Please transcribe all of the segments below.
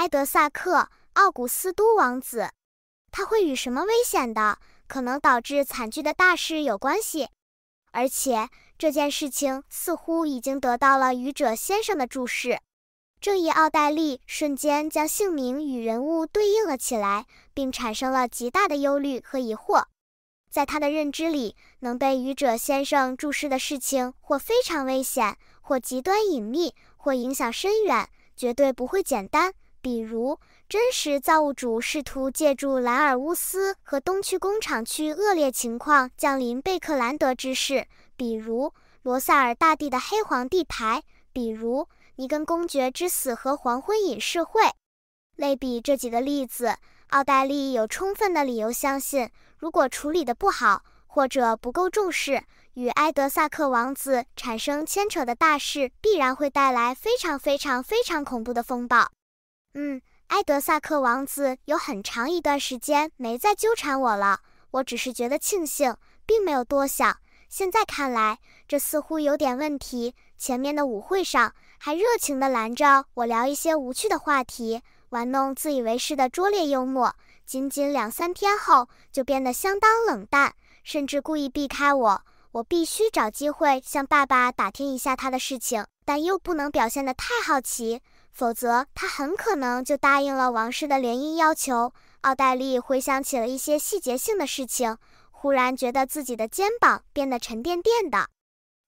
埃德萨克·奥古斯都王子，他会与什么危险的、可能导致惨剧的大事有关系？而且这件事情似乎已经得到了愚者先生的注视。正义·奥黛丽瞬间将姓名与人物对应了起来，并产生了极大的忧虑和疑惑。在他的认知里，能被愚者先生注视的事情，或非常危险，或极端隐秘，或影响深远，绝对不会简单。比如真实造物主试图借助莱尔乌斯和东区工厂区恶劣情况降临贝克兰德之事，比如罗塞尔大帝的黑皇帝牌，比如尼根公爵之死和黄昏隐士会。类比这几个例子，奥黛丽有充分的理由相信，如果处理的不好或者不够重视，与埃德萨克王子产生牵扯的大事，必然会带来非常非常非常恐怖的风暴。嗯，埃德萨克王子有很长一段时间没再纠缠我了。我只是觉得庆幸，并没有多想。现在看来，这似乎有点问题。前面的舞会上还热情地拦着我聊一些无趣的话题，玩弄自以为是的拙劣幽默。仅仅两三天后，就变得相当冷淡，甚至故意避开我。我必须找机会向爸爸打听一下他的事情，但又不能表现得太好奇。否则，他很可能就答应了王室的联姻要求。奥黛丽回想起了一些细节性的事情，忽然觉得自己的肩膀变得沉甸甸的。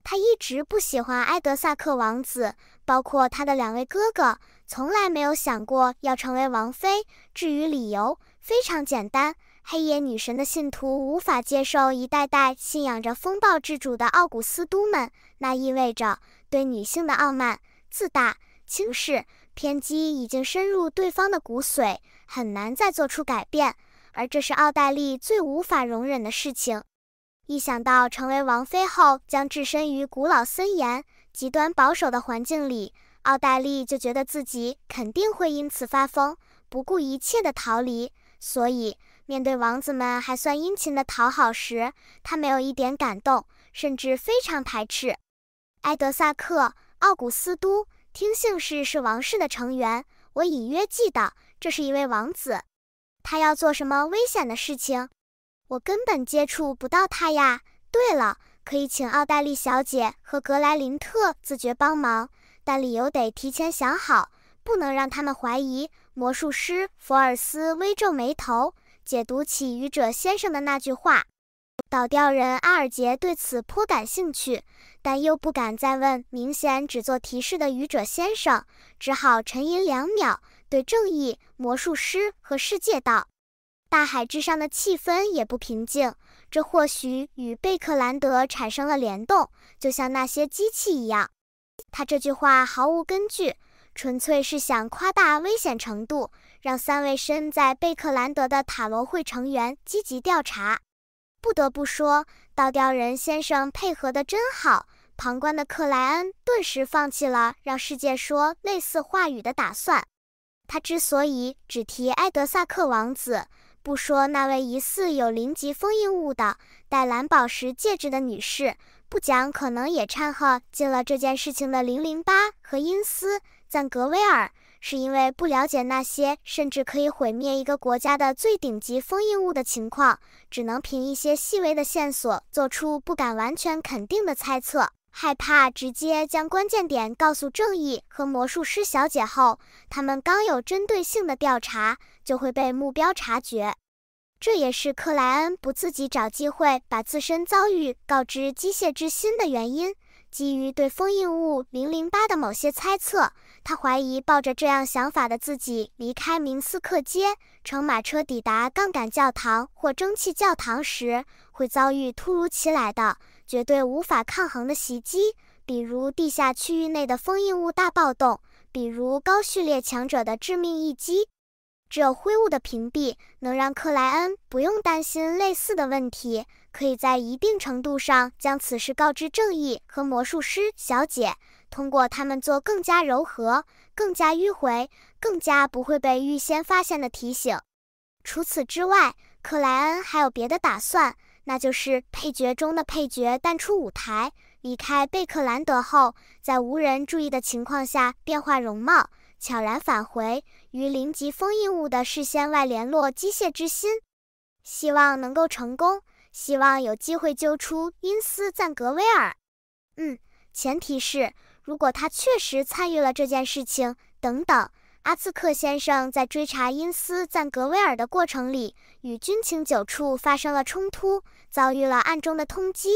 她一直不喜欢埃德萨克王子，包括他的两位哥哥，从来没有想过要成为王妃。至于理由，非常简单：黑夜女神的信徒无法接受一代代信仰着风暴之主的奥古斯都们，那意味着对女性的傲慢、自大。轻视、偏激已经深入对方的骨髓，很难再做出改变，而这是奥黛丽最无法容忍的事情。一想到成为王妃后将置身于古老、森严、极端保守的环境里，奥黛丽就觉得自己肯定会因此发疯，不顾一切的逃离。所以，面对王子们还算殷勤的讨好时，她没有一点感动，甚至非常排斥。埃德萨克、奥古斯都。听姓氏是王室的成员，我隐约记得这是一位王子。他要做什么危险的事情？我根本接触不到他呀。对了，可以请奥黛丽小姐和格莱林特自觉帮忙，但理由得提前想好，不能让他们怀疑。魔术师福尔斯微皱眉头，解读起愚者先生的那句话。倒吊人阿尔杰对此颇感兴趣，但又不敢再问明显只做提示的愚者先生，只好沉吟两秒，对正义、魔术师和世界道：“大海之上的气氛也不平静，这或许与贝克兰德产生了联动，就像那些机器一样。”他这句话毫无根据，纯粹是想夸大危险程度，让三位身在贝克兰德的塔罗会成员积极调查。不得不说，倒吊人先生配合的真好。旁观的克莱恩顿时放弃了让世界说类似话语的打算。他之所以只提埃德萨克王子，不说那位疑似有零级封印物的戴蓝宝石戒指的女士，不讲可能也掺和进了这件事情的零零八和因斯赞格威尔。是因为不了解那些甚至可以毁灭一个国家的最顶级封印物的情况，只能凭一些细微的线索做出不敢完全肯定的猜测，害怕直接将关键点告诉正义和魔术师小姐后，他们刚有针对性的调查就会被目标察觉。这也是克莱恩不自己找机会把自身遭遇告知机械之心的原因。基于对封印物零零八的某些猜测，他怀疑抱着这样想法的自己离开明斯克街，乘马车抵达杠杆教堂或蒸汽教堂时，会遭遇突如其来的、绝对无法抗衡的袭击，比如地下区域内的封印物大暴动，比如高序列强者的致命一击。只有灰雾的屏蔽，能让克莱恩不用担心类似的问题。可以在一定程度上将此事告知正义和魔术师小姐，通过他们做更加柔和、更加迂回、更加不会被预先发现的提醒。除此之外，克莱恩还有别的打算，那就是配角中的配角淡出舞台，离开贝克兰德后，在无人注意的情况下变化容貌，悄然返回与零级封印物的事先外联络机械之心，希望能够成功。希望有机会揪出因斯赞格威尔，嗯，前提是如果他确实参与了这件事情，等等。阿兹克先生在追查因斯赞格威尔的过程里，与军情九处发生了冲突，遭遇了暗中的通缉。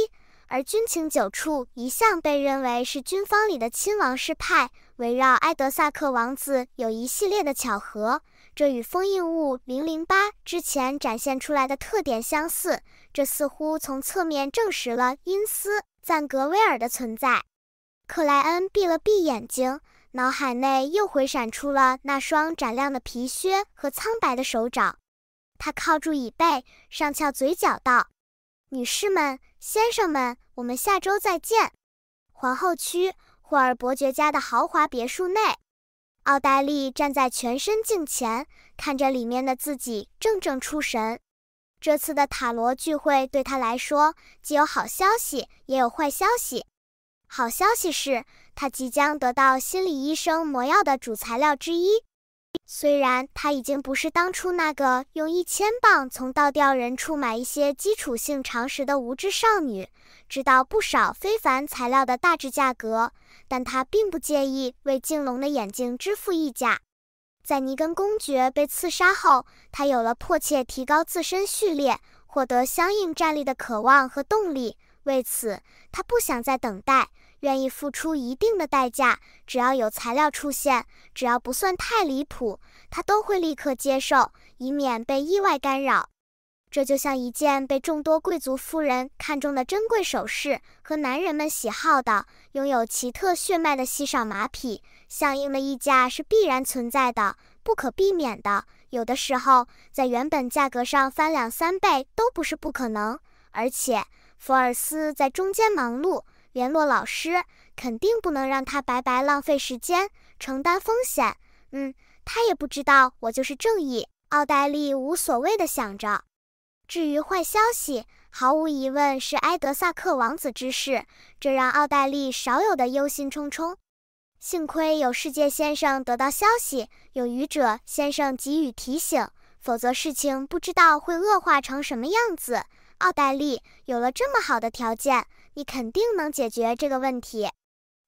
而军情九处一向被认为是军方里的亲王室派，围绕埃德萨克王子有一系列的巧合。这与封印物零零八之前展现出来的特点相似，这似乎从侧面证实了因斯赞格威尔的存在。克莱恩闭了闭眼睛，脑海内又回闪出了那双闪亮的皮靴和苍白的手掌。他靠住椅背，上翘嘴角道：“女士们、先生们，我们下周再见。”皇后区霍尔伯爵家的豪华别墅内。奥黛丽站在全身镜前，看着里面的自己，怔怔出神。这次的塔罗聚会对她来说，既有好消息，也有坏消息。好消息是，她即将得到心理医生魔药的主材料之一。虽然她已经不是当初那个用一千磅从倒吊人处买一些基础性常识的无知少女，知道不少非凡材料的大致价格。但他并不介意为镜龙的眼睛支付溢价。在尼根公爵被刺杀后，他有了迫切提高自身序列、获得相应战力的渴望和动力。为此，他不想再等待，愿意付出一定的代价。只要有材料出现，只要不算太离谱，他都会立刻接受，以免被意外干扰。这就像一件被众多贵族夫人看中的珍贵首饰和男人们喜好的拥有奇特血脉的稀少马匹，相应的溢价是必然存在的，不可避免的。有的时候，在原本价格上翻两三倍都不是不可能。而且，福尔斯在中间忙碌联络老师，肯定不能让他白白浪费时间，承担风险。嗯，他也不知道我就是正义。奥黛丽无所谓的想着。至于坏消息，毫无疑问是埃德萨克王子之事，这让奥黛丽少有的忧心忡忡。幸亏有世界先生得到消息，有愚者先生给予提醒，否则事情不知道会恶化成什么样子。奥黛丽，有了这么好的条件，你肯定能解决这个问题，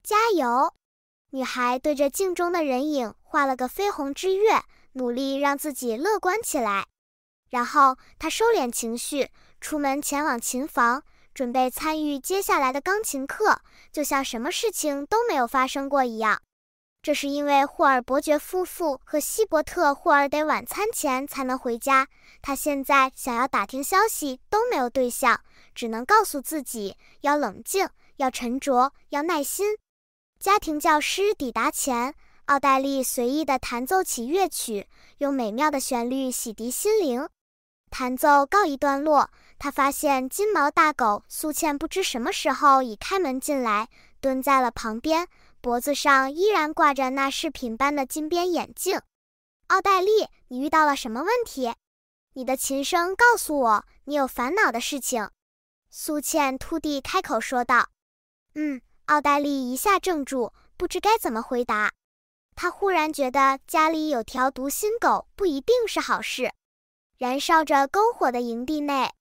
加油！女孩对着镜中的人影画了个绯红之月，努力让自己乐观起来。然后他收敛情绪，出门前往琴房，准备参与接下来的钢琴课，就像什么事情都没有发生过一样。这是因为霍尔伯爵夫妇和希伯特·霍尔得晚餐前才能回家，他现在想要打听消息都没有对象，只能告诉自己要冷静、要沉着、要耐心。家庭教师抵达前，奥黛丽随意地弹奏起乐曲，用美妙的旋律洗涤心灵。弹奏告一段落，他发现金毛大狗苏茜不知什么时候已开门进来，蹲在了旁边，脖子上依然挂着那饰品般的金边眼镜。奥黛丽，你遇到了什么问题？你的琴声告诉我你有烦恼的事情。苏茜突地开口说道：“嗯。”奥黛丽一下怔住，不知该怎么回答。她忽然觉得家里有条读心狗不一定是好事。燃烧着篝火的营地内，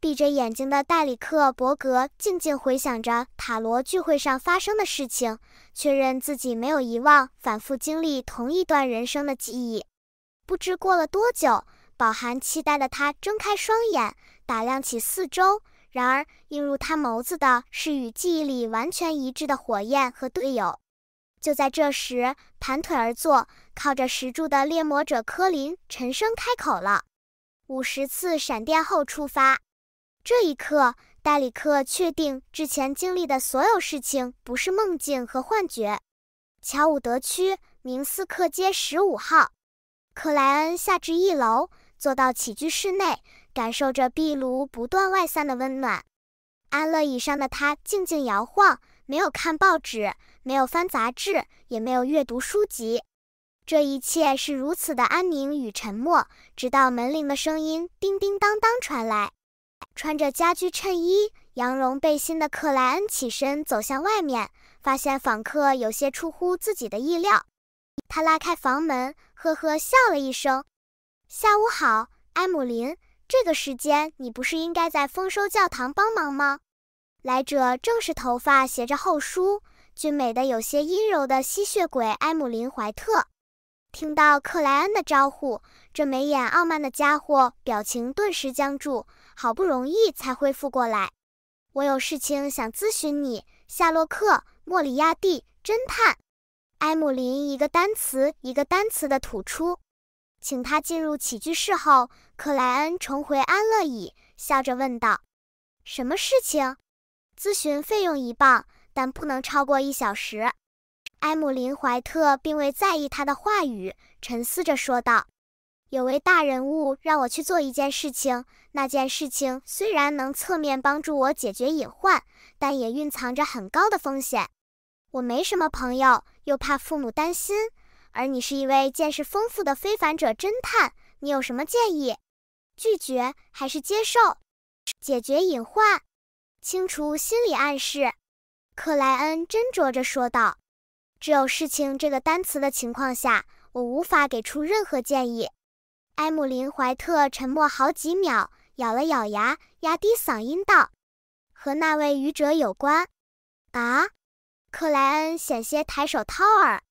闭着眼睛的戴里克·伯格静静回想着塔罗聚会上发生的事情，确认自己没有遗忘反复经历同一段人生的记忆。不知过了多久，饱含期待的他睁开双眼，打量起四周。然而映入他眸子的是与记忆里完全一致的火焰和队友。就在这时，盘腿而坐、靠着石柱的猎魔者科林沉声开口了。五十次闪电后出发。这一刻，戴里克确定之前经历的所有事情不是梦境和幻觉。乔伍德区明斯克街十五号，克莱恩下至一楼，坐到起居室内，感受着壁炉不断外散的温暖。安乐椅上的他静静摇晃，没有看报纸，没有翻杂志，也没有阅读书籍。这一切是如此的安宁与沉默，直到门铃的声音叮叮当当传来。穿着家居衬衣、羊绒背心的克莱恩起身走向外面，发现访客有些出乎自己的意料。他拉开房门，呵呵笑了一声：“下午好，埃姆林。这个时间你不是应该在丰收教堂帮忙吗？”来者正是头发斜着后梳、俊美的有些阴柔的吸血鬼埃姆林·怀特。听到克莱恩的招呼，这眉眼傲慢的家伙表情顿时僵住，好不容易才恢复过来。我有事情想咨询你，夏洛克·莫里亚蒂侦探，埃姆林一个单词一个单词的吐出。请他进入起居室后，克莱恩重回安乐椅，笑着问道：“什么事情？咨询费用一磅，但不能超过一小时。”埃姆林·怀特并未在意他的话语，沉思着说道：“有位大人物让我去做一件事情，那件事情虽然能侧面帮助我解决隐患，但也蕴藏着很高的风险。我没什么朋友，又怕父母担心。而你是一位见识丰富的非凡者侦探，你有什么建议？拒绝还是接受？解决隐患，清除心理暗示。”克莱恩斟酌着说道。只有“事情”这个单词的情况下，我无法给出任何建议。埃姆林·怀特沉默好几秒，咬了咬牙，压低嗓音道：“和那位愚者有关。”啊！克莱恩险些抬手掏耳。